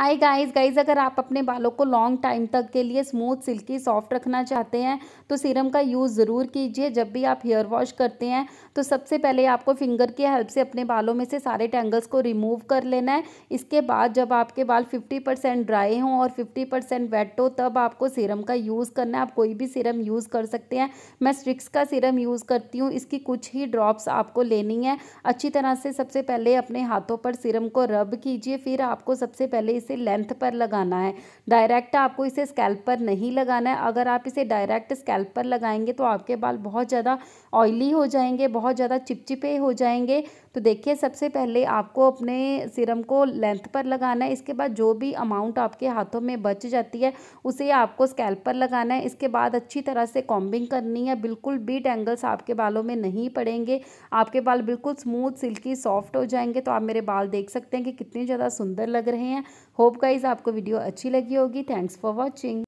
hi guys guys अगर आप अपने बालों को लॉन्ग टाइम तक के लिए स्मूथ सिल्की सॉफ्ट रखना चाहते हैं तो सीरम का यूज़ ज़रूर कीजिए जब भी आप हेयर वॉश करते हैं तो सबसे पहले आपको फिंगर की हेल्प से अपने बालों में से सारे टेंगल्स को रिमूव कर लेना है इसके बाद जब आपके बाल 50 परसेंट ड्राई हों और फिफ़्टी परसेंट वेट हो तब आपको सीरम का यूज़ करना है आप कोई भी सीरम यूज़ कर सकते हैं मैं स्ट्रिक्स का सीरम यूज़ करती हूँ इसकी कुछ ही ड्रॉप्स आपको लेनी है अच्छी तरह से सबसे पहले अपने हाथों पर सीरम को रब कीजिए फिर आपको सबसे पहले इसे लेंथ पर लगाना है डायरेक्ट आपको इसे स्कैल्प पर नहीं लगाना है अगर आप इसे डायरेक्ट स्कैल्प पर लगाएंगे तो आपके बाल बहुत ज़्यादा ऑयली हो जाएंगे बहुत ज़्यादा चिपचिपे हो जाएंगे तो देखिए सबसे पहले आपको अपने सिरम को लेंथ पर लगाना है इसके बाद जो भी अमाउंट आपके हाथों में बच जाती है उसे आपको स्कैल्प पर लगाना है इसके बाद अच्छी तरह से कॉम्बिंग करनी है बिल्कुल बीट एंगल्स आपके बालों में नहीं पड़ेंगे आपके बाल बिल्कुल स्मूथ सिल्की सॉफ्ट हो जाएंगे तो आप मेरे बाल देख सकते हैं कि कितने ज़्यादा सुंदर लग रहे हैं होप गाइज आपको वीडियो अच्छी लगी होगी थैंक्स फॉर वॉचिंग